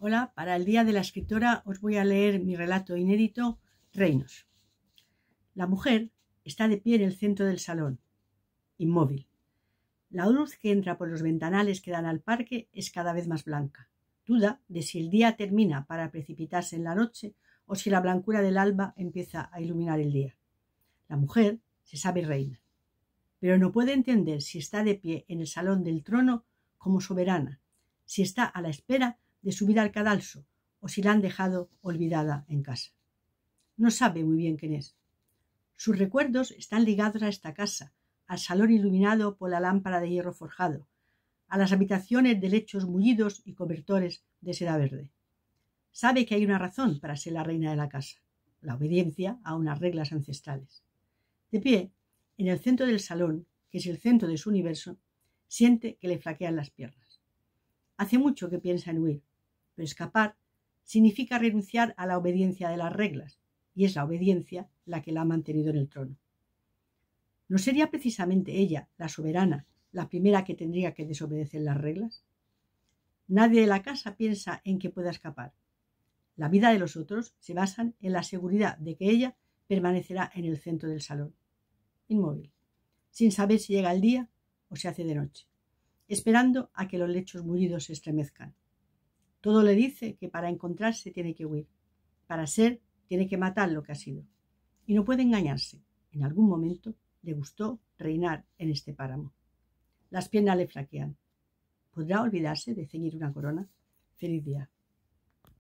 Hola, para el Día de la Escritora os voy a leer mi relato inédito, Reinos. La mujer está de pie en el centro del salón, inmóvil. La luz que entra por los ventanales que dan al parque es cada vez más blanca. Duda de si el día termina para precipitarse en la noche o si la blancura del alba empieza a iluminar el día. La mujer se sabe reina, pero no puede entender si está de pie en el salón del trono como soberana, si está a la espera de subir al cadalso o si la han dejado olvidada en casa. No sabe muy bien quién es. Sus recuerdos están ligados a esta casa, al salón iluminado por la lámpara de hierro forjado, a las habitaciones de lechos mullidos y cobertores de seda verde. Sabe que hay una razón para ser la reina de la casa, la obediencia a unas reglas ancestrales. De pie, en el centro del salón, que es el centro de su universo, siente que le flaquean las piernas. Hace mucho que piensa en huir, pero escapar significa renunciar a la obediencia de las reglas, y es la obediencia la que la ha mantenido en el trono. ¿No sería precisamente ella, la soberana, la primera que tendría que desobedecer las reglas? Nadie de la casa piensa en que pueda escapar. La vida de los otros se basan en la seguridad de que ella permanecerá en el centro del salón, inmóvil, sin saber si llega el día o se hace de noche, esperando a que los lechos mullidos se estremezcan. Todo le dice que para encontrarse tiene que huir, para ser tiene que matar lo que ha sido. Y no puede engañarse. En algún momento le gustó reinar en este páramo. Las piernas le flaquean. ¿Podrá olvidarse de ceñir una corona? Feliz día.